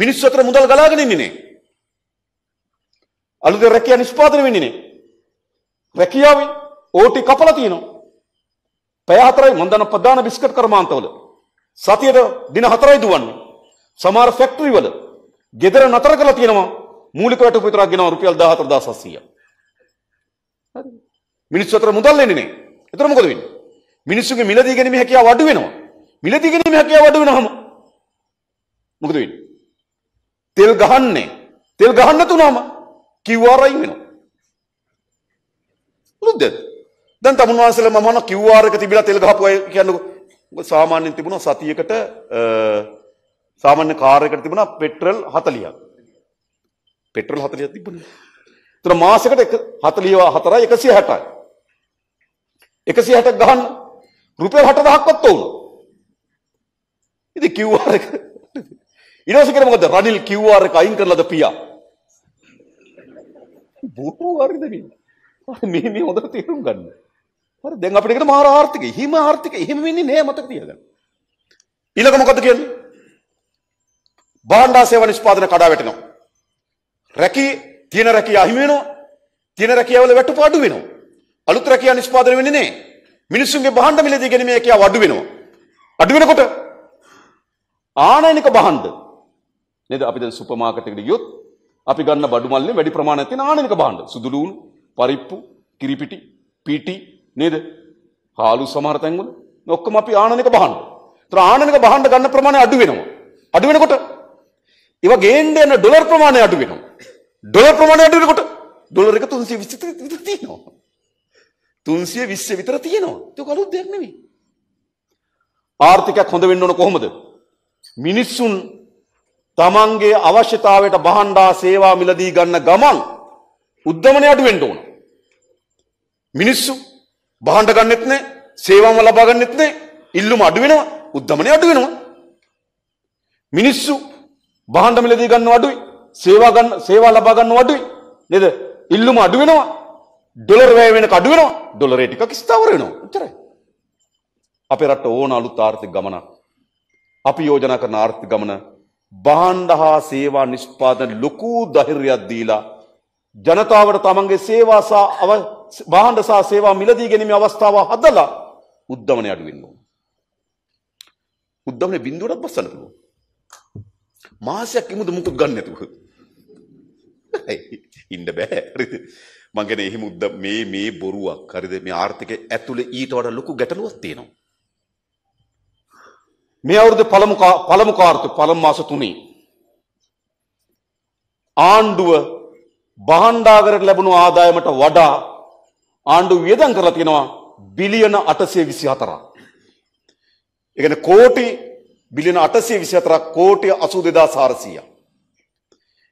මිනිස්සු අතර මුදල් ගලාගෙන ඉන්නේ නේ. අලුතෙන් රැකියා නිෂ්පාදනය වෙන්නේ නේ. රැකියාවෙන් ඕටි කපලා තියෙනවා. පැය හතරයි මම දන්න ප්‍රධාන බිස්කට් කර්මාන්තවල සතියට දින හතරයි දුවන්නේ. සමහර ෆැක්ටරි වල ගෙදර නතර කරලා තියෙනවා මූලික වැටුප විතරක් ගෙනවා රුපියල් 14700ක්. හරි. මිනිස්සු අතර මුදල් එන්නේ නේ. ඒතර මොකද වෙන්නේ? මිනිස්සුගේ මිලදී ගැනීම හැකියාව අඩු වෙනවා. මිලදී ගැනීම හැකියාව අඩු වෙනවම මොකද වෙන්නේ? තෙල් ගහන්නේ තෙල් ගහන්න තුනම කිව්වාරයි වෙනවා. ලුද්ද දැන් තමුන් වහන්සේලා මම මොන කිව්වාර එක තිබිලා තෙල් ගහපු අය කියන්නකෝ සාමාන්‍යයෙන් තිබුණා සතියකට සාමාන්‍ය කාර් එකකට තිබුණා පෙට්‍රල් 40ක්. පෙට්‍රල් 40ක් තිබුණා. ඒතර මාසෙකට 40 4යි 160යි. 160ක් ගහන්න රුපියල් 8000ක්වත් උන. ඉතින් කිව්වාර එක ඊට පස්සේ කරේ මොකද රනිල් QR එක අයින් කරලාද පියා බොරු හරිද මේ මේ මේ හොඳට තේරුම් ගන්න හරි දැන් අපිට එකට මාර ආර්ථිකය හිම ආර්ථිකය හිම වෙන්නේ නෑ මතක තියාගන්න ඊළඟ මොකද කියන්නේ භාණ්ඩා සේවා නිෂ්පාදන කඩා වැටෙනවා රැකී තියෙන රැකිය අහිමි වෙනවා තියෙන රැකියාවල වැටුප අඩු වෙනවා අලුත් රැකියා නිෂ්පාදනය වෙන්නේ නෑ මිනිස්සුන්ගේ භාණ්ඩ මිලදී ගැනීමේ හැකියාව අඩු වෙනවා අඩු වෙනකොට ආනයනික භාණ්ඩ නේද? අපි දැන් සුපර් මාකට් එකට ගියොත් අපි ගන්න බඩු මල්ලේ වැඩි ප්‍රමාණයක් තියෙන ආණනික භාණ්ඩ. සුදු ලූණු, පරිප්පු, කිරිපිටි, පීටි නේද? හාලු සමහර තැන්වල ඔක්කොම අපි ආණනික භාණ්ඩ. ඒතර ආණනික භාණ්ඩ ගන්න ප්‍රමාණය අඩු වෙනවා. අඩු වෙනකොට ඒවා ගේන්න යන ඩොලර් ප්‍රමාණය අඩු වෙනවා. ඩොලර් ප්‍රමාණය අඩු වෙනකොට ඩොලර් එක 320 විතර තියෙනවා. 320 විතර තියෙනවා. ඒක අලුත් දෙයක් නෙවෙයි. ආර්ථිකයක් හොඳ වෙන්න ඕන කොහොමද? මිනිස්සුන් තමන්ගේ අවශ්‍යතාවයට බහන්ඩා සේවා මිලදී ගන්න ගමන් උද්ධමනයට වෙන්න ඕන. මිනිස්සු බහන්ඩ ගන්නෙත් නෑ සේවාම ලබා ගන්නෙත් නෑ ඉල්ලුම අඩු වෙනවා උද්ධමනය අඩු වෙනවා. මිනිස්සු බහන්ඩ මිලදී ගන්න අඩුයි සේවා ගන්න සේවා ලබා ගන්න අඩුයි නේද? ඉල්ලුම අඩු වෙනවා. ඩොලර් වැය වෙන කඩු වෙනවා. ඩොලරේ ටිකක් ස්ථාවර වෙනවා. උච්චරයි. අපේ රට ඕන අලුත් ආර්ථික ගමනක්. අපි යෝජනා කරන ආර්ථික ගමන බහන්ඩ හා සේවා නිෂ්පාදන ලොකූ දහිරයක් දීලා ජනතාවට තමන්ගේ සේවාසා අව බහන්ඩසා සේවා මිලදී ගැනීම අවස්ථාව හදලා උද්ධමනය අඩුවෙන්න ඕන. උද්ධමනය බින්දුවට බස්සන්න පුළුවන්. මාසයක් ඉමුද මුකුත් ගන්න නැතුව. ඉන්න බෑ. හරිද? මං කියන්නේ එහෙම උද්ද මේ මේ බොරුවක්. හරිද? මේ ආර්ථිකය ඇතුලේ ඊට වඩා ලොකු ගැටලුවක් තියෙනවා. මේ අවුරුදු පළමු පළමු කාර්තු පළමු මාස තුනේ ආණ්ඩුව භාණ්ඩාගරට ලැබුණු ආදායමට වඩා ආණ්ඩුව වියදම් කරලා තියෙනවා බිලියන 824ක්. ඒ කියන්නේ කෝටි බිලියන 824ක් කෝටි 82400ක්.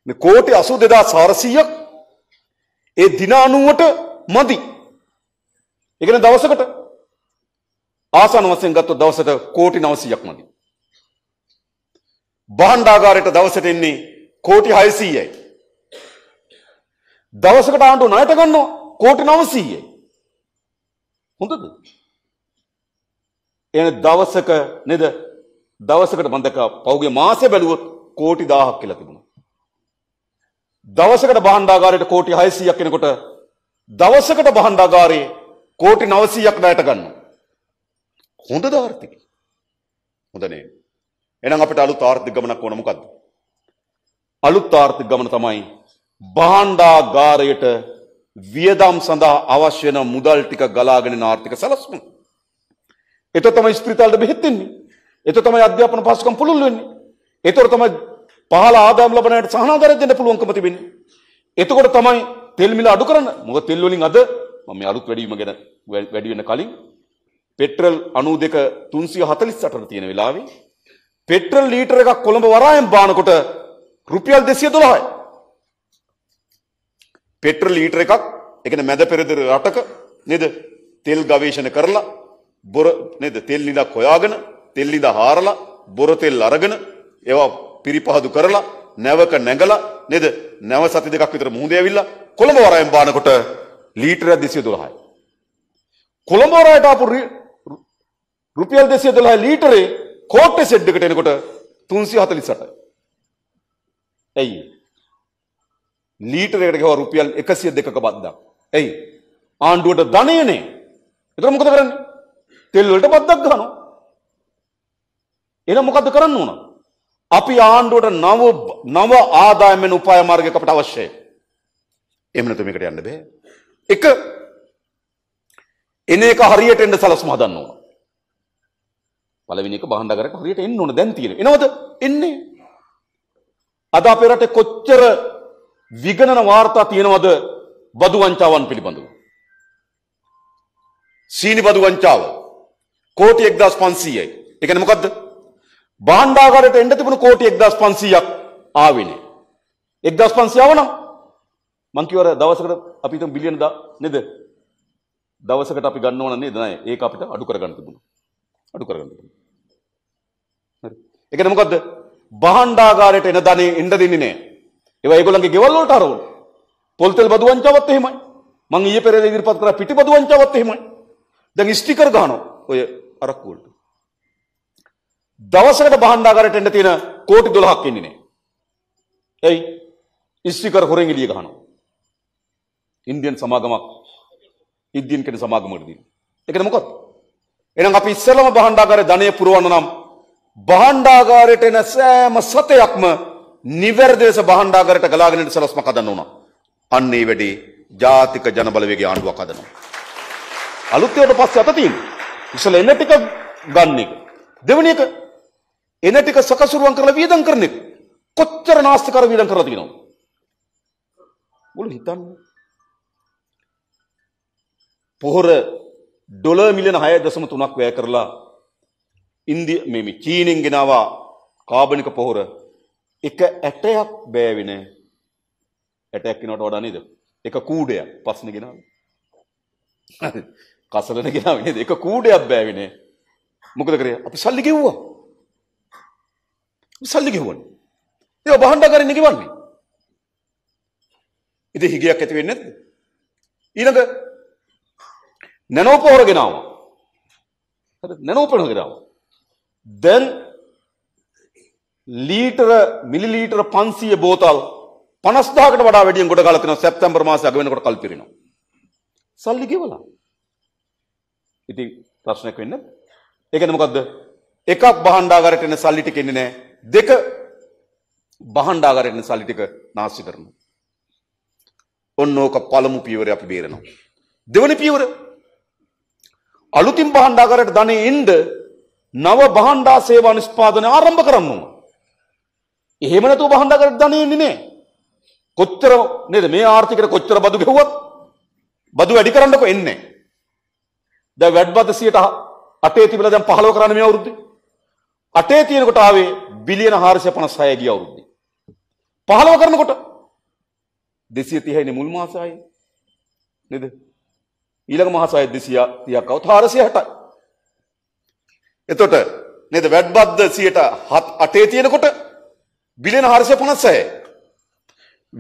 මේ කෝටි 82400ක් ඒ දින 90ට මදි. ඒ කියන්නේ දවසකට ආසන වසයෙන් ගත්තු දවසට කෝටි නවසීයක් මදි. බහන්ඩාගාරයට දවසට එන්නේ කෝටි හයසීයයි. දවසකට ආණ්ඩු නයට ගන්න කෝටි නවසීයයි. හොඳද. එන දවසක නෙද දවසකට බන්දක පෞගේ මාසය බැලුවොත් කෝටි දාහක් කියලා තිබුණ. දවසකට බහන්ඩාගාරයට කෝටි හයසීයක් කෙනකොට දවසකට බහන්ඩාගාරයේ කෝටි නවසීයක් නයට ගන්නවා. හොඳ දාර්ථකි. හොඳනේ. එහෙනම් අපිට අලුත් ආර්ථික ගමනක් ඕන මොකද්ද? අලුත් ආර්ථික ගමන තමයි භාණ්ඩාගාරයට වියදම් සඳහා අවශ්‍ය වෙන මුදල් ටික ගලාගෙන යන ආර්ථික සැලැස්ම. ඒක තමයි ස්ත්‍රීතල්ට බෙහෙත් දෙන්නේ. ඒක තමයි අධ්‍යාපන පහසුකම් පුළුල් වෙන්නේ. ඒතර තමයි පහළ ආදායම් ලබන අයට සහනාධාරය දෙන්න පුළුවන්කම තිබෙන්නේ. එතකොට තමයි තෙල් මිල අඩු කරන්න. මොකද තෙල් වලින් අද මම මේ අලුත් වැඩිවීම ගැන වැඩි වෙන කලින් පෙට්‍රල් 92 348ට තියෙන වෙලාවේ පෙට්‍රල් ලීටර් එකක් කොළඹ වරායෙන් බානකොට රුපියල් 212යි. පෙට්‍රල් ලීටර් එකක් ඒ කියන්නේ මැද පෙරදිර රටක නේද තෙල් ගවේෂණ කරලා බොර නේද තෙල් නිදක් හොයාගෙන තෙල් නිද හාරලා බොර තෙල් අරගෙන ඒවා පිරිපහදු කරලා නැවක නැගලා නේද නැව සති දෙකක් විතර මුහුදේ ඇවිල්ලා කොළඹ වරායෙන් බානකොට ලීටරයක් 212යි. කොළඹ වරායට ආපු රුපියල් දෙසිය දොළහ ලීටරේ කෝට්ට සෙඩ්ඩකට එනකොට තුන්සි හතලිසටයි. ඇයි. ලීටරකට ගව රුපියල් එකසිය දෙක බද්දා. ඇයි. ආණ්ඩුවට ධනයනේ එතර මොකද කරන්න තෙල්වලට බද්දක් ගනු. එන මොකද කරන්න ඕන. අපි ආණ්ඩුවට නව නව ආදායමෙන් උපාය මාර්ගකට අවශ්‍යය. එමනතු මේකට යන්න බේ. එක එන එක හරියට එන්න සලස්ම හදන්න ඕන. පළවෙනි එක බහඳ කරක හරියට එන්න ඕන දැන් තියෙන. එනවද? එන්නේ. අද අපේ රටේ කොච්චර විගණන වාර්තා තියෙනවද බදු වංචාවන් පිළිබඳව? සීනි බදු වංචාව කෝටි 1500යි. ඒ කියන්නේ මොකද්ද? භාණ්ඩාගාරයට එන්න තිබුණු කෝටි 1500ක් ආවිනේ. 1500 වුණා. මං කිව්වර දවසකට අපි හිතමු බිලියන නේද? දවසකට අපි ගන්න ඕන නේද? නෑ. ඒක අපිට අඩු කරගන්න තිබුණා. අඩු කරගන්න තිබුණා. එකන මොකක්ද බහන්්ඩාගාරයට එන ධනේ එන්ඩ දෙන්නේ නෑ ඒව ඒගොල්ලන්ගේ ගෙවල් වලට අරවන පොල්තෙල් බදු වංචාවත් එහෙමයි මං ඊයේ පෙරේද ඉදිරිපත් කරා පිටි බදු වංචාවත් එහෙමයි දැන් ස්ටිකර් ගහනවා ඔය අරක්කු වලට දවසකට බහන්්ඩාගාරයට එන්න තියෙන කෝටි 12ක් ඉන්නේ නෑ එයි ස්ටිකර් හොරෙන් එළිය ගහනවා ඉන්දියන් සමාගමක් ඉන්දියන් කෙන සමාගමකදී ඒකද මොකක්ද එහෙනම් අපි ඉස්සෙල්ලම බහන්්ඩාගාරේ ධනෙ පුරවන්න නම් බහන්්ඩාගාරයට එන සෑම සතයක්ම නිවැරදිලෙස බහන්්ඩාගරට ගලාගෙනට සලස්ම කදන්න වුණා. අන්න ඒ වැඩේ ජාතික ජනබලවේගේ ආණ්ඩුවක් හදනවා. අලුත්වයට පස්සේ අතතින් ඉසල එන ටික ගන්න එක. දෙවැනි එක එන ටික සකසුරුවන් කරලා වියදම් කරන එක. කොච්චර නාස්තිකර වියදම් කරලා තියෙනවද? මුළු හිතන්න. පොහොර ඩොලර් මිලියන 6.3ක් වැය කරලා ඉන්දිය මෙම චීනෙන් ගෙනවා කාබනික පොහොර එක ඇටයක් බෑවෙන ඇටයක් කෙනවට වඩා නේද එක කූඩයක් පස්න ගෙනාව කසලන ගෙනාව නේද එක කූඩයක් බෑවෙන මොකද කරේ අපි සල්ලි ගෙව්වා සල්ලි ගෙව්වනේ ඒ බහන්ඩ කරන්න ගෙවන්නේ ඉතින් හිගයක් ඇති වෙන්නේ නැද්ද ඊළඟ නැනෝපොහොර ගෙනාවා හරි නැනෝපොහොර ගෙනාවා දැන් ලීටර මිලිලීටර 500 බෝතල් 50000කට වඩා වැඩියෙන් ගොඩ ගහලා තිනවා සැප්තැම්බර් මාසේ අග වෙනකොට කල්පිරිනවා. සල්ලි ගෙවලා. ඉතින් ප්‍රශ්නයක් වෙන්නේ නැහැ. ඒ කියන්නේ මොකද්ද? එකක් භාණ්ඩාගාරයට එන සල්ලි ටික එන්නේ නැහැ. දෙක භාණ්ඩාගාරයට එන සල්ලි ටික නාස්ති කරනවා. ඔන්න ඕක පළමු පියවරේ අපි බේරෙනවා. දෙවෙනි පියවර අලුතින් භාණ්ඩාගාරයට ධනෙ එන්නේ නව බහන්්ඩා සේවා නිස්පාදනය ආරම්භ කරන්නවා. එහෙම නැතුව බහන්ඩා කර ධනෙන්නේ නෑ. කොච්චර නේද මේ ආර්ථිකයට කොච්චර බදු ගෙවුවත් බදු වැඩි කරන්නකො එන්නේ. දැන් වැඩබද 108 තිබිලා දැන් 15 කරන්න මේ අවුරුද්දේ. 8 තියෙනකොට ආවේ බිලියන 456 ගිය අවුරුද්දේ. 15 කරනකොට 230 නේ මුල් මාස ආයේ. නේද? ඊළඟ මාස ආයේ 230ක් ආව 460යි. එතොට නද වැඩ්බද්ද සියට හත් අටේ තියෙනකොට බිලියන හාරසය පනස්සය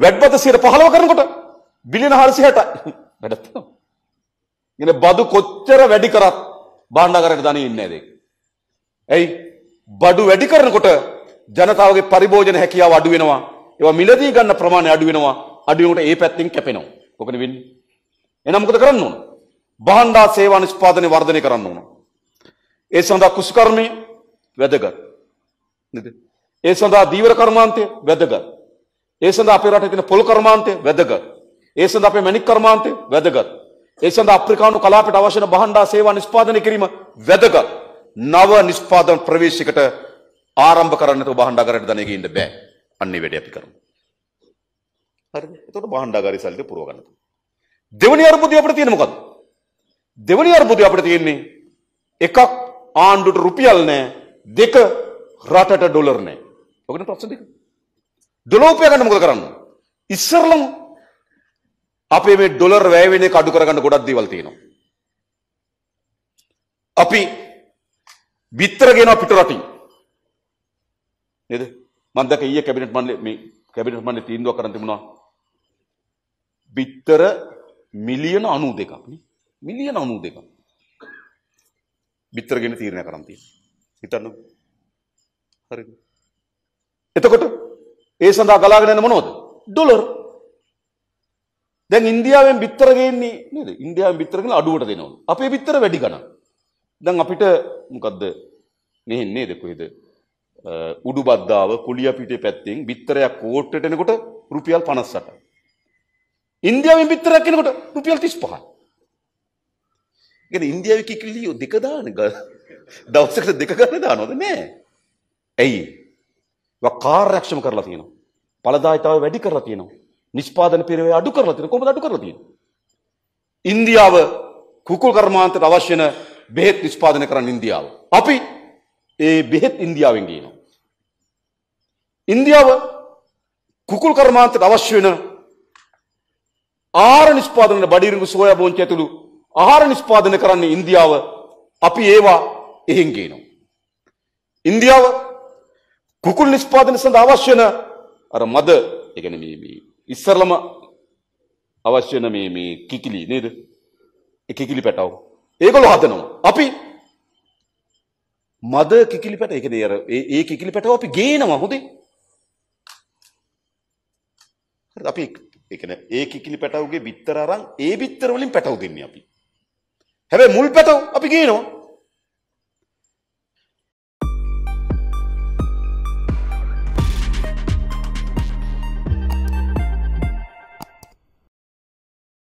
වැඩ්බද සියට පහලව කරනකොට බිලියන හාරසි හැට වැඩත් එන බදු කොච්චර වැඩි කරත් බාණ්ඩාගරයට ධනී ඉන්නේද ඇයි බඩු වැඩි කරනකොට ජනතාවගේ පරිභෝජන හැකියාව අඩු වෙනවා ඒවා මිලදී ගන්න ප්‍රමාණය අඩු වෙනවා අඩු වෙනකොට ඒ පැත්තෙන් කැපෙනවා කොකද වෙන්නේ එහෙනම් මොකද කරන්න ඕන? භාණ්ඩා සේවා නිෂ්පාදනය වර්ධනය කරන්න ඕන. ඒ සඳහා කුසකර්මය වැදගත්. ඒ සඳහා දීවර කර්මාන්තය වැදගත්. ඒ සඳහා අපේ රටේ තියෙන පොල් කර්මාන්තය වැදගත්. ඒ සඳහා අපේ මණික් කර්මාන්තය වැදගත්. ඒ සඳහා අප්‍රිකානු කලාපයට අවශ්‍ය වන භාණ්ඩා සේවා නිෂ්පාදනය කිරීම වැදගත්. නව නිෂ්පාදන ප්‍රවේශයකට ආරම්භ කරන්න තු භාණ්ඩාගාරයට ධනෙක ඉන්න බෑ. අන්න ඒ වැඩේ අපි කරමු. හරිද? එතකොට භාණ්ඩාගාරයේ සල්ලි පුරව ගන්න. දෙවනි අර්බුදය අපිට තියෙන්නේ මොකද්ද? දෙවනි අර්බුදය අපිට තියෙන්නේ එකක් ආණ්ඩුට රුපියල් නෑ දෙක රටට ඩොලර් නෑ. ඔකනේ ප්‍රශ්න දෙක. ඩොලෝපය ගන්න මොකද කරන්න? ඉස්සරලම අපේ මේ ඩොලර් වැය වෙන එක අඩු කරගන්න ගොඩක් දේවල් තියෙනවා. අපි විතර ගේනවා පිට රටින්. නේද? මම දැක ඊයේ කැබිනට් මණ්ඩලේ මේ කැබිනට් මණ්ඩලේ තීන්දුවක් කරන් තිබුණා. විතර මිලියන 92ක් නේ. මිලියන 92ක්. බිත්තරගෙන තීරණය කරන් තියෙන්නේ. හිතන්න. හරිද? එතකොට ඒ සඳහා ගලාගෙන යන මොනවද? ඩොලර්. දැන් ඉන්දියාවෙන් බිත්තර ගේන්නේ නේද? ඉන්දියාවෙන් බිත්තර ගන්න අඩුවට දෙනවලු. අපේ බිත්තර වැඩි ගණන්. දැන් අපිට මොකද්ද? මෙහෙන් නේද කොහෙද? උඩු බද්දාව කුලිය පිටේ පැත්තෙන් බිත්තරයක් කෝට්ටට එනකොට රුපියල් 58. ඉන්දියාවෙන් බිත්තරයක් එනකොට රුපියල් 35. කියන්නේ ඉන්දියාවේ කිකිලියෝ දෙක දාන දවසකට දෙක ගන්න දානවද නෑ. ඇයි? ඒවා කාර්යක්ෂම කරලා තියෙනවා. ඵලදායිතාවය වැඩි කරලා තියෙනවා. නිෂ්පාදන පිරිවේ අඩු කරලා තියෙනවා. කොහොමද අඩු කරලා තියෙන්නේ? ඉන්දියාව කුකුල් කර්මාන්තයට අවශ්‍ය වෙන බෙහෙත් නිෂ්පාදනය කරන්න ඉන්දියාව. අපි ඒ බෙහෙත් ඉන්දියාවෙන් ගේනවා. ඉන්දියාව කුකුල් කර්මාන්තයට අවශ්‍ය වෙන ආහාර නිෂ්පාදනයේ බඩිරුඟු සෝයා බෝංචි ඇතුළු ආහාර නිෂ්පාදනය කරන්නේ ඉන්දියාව අපි ඒවා එහෙන් ගේනවා. ඉන්දියාව කුකුල් නිෂ්පාදනය සඳහා අවශ්‍ය වෙන අර මද ඒ කියන්නේ මේ මේ ඉස්සරලම අවශ්‍ය වෙන මේ මේ කිකිලි නේද? ඒ කිකිලි පැටව. ඒගොල්ලෝ හදනවා. අපි මද කිකිලි පැට ඒ කියන්නේ අර ඒ ඒ කිකිලි පැටව අපි ගේනවා හොඳේ. හරිද? අපි ඒ කියන්නේ ඒ කිකිලි පැටවගේ බිත්තර අරන් ඒ බිත්තර වලින් පැටව දෙන්නේ අපි. හැබැයි මුල් පැත අපි කියනවා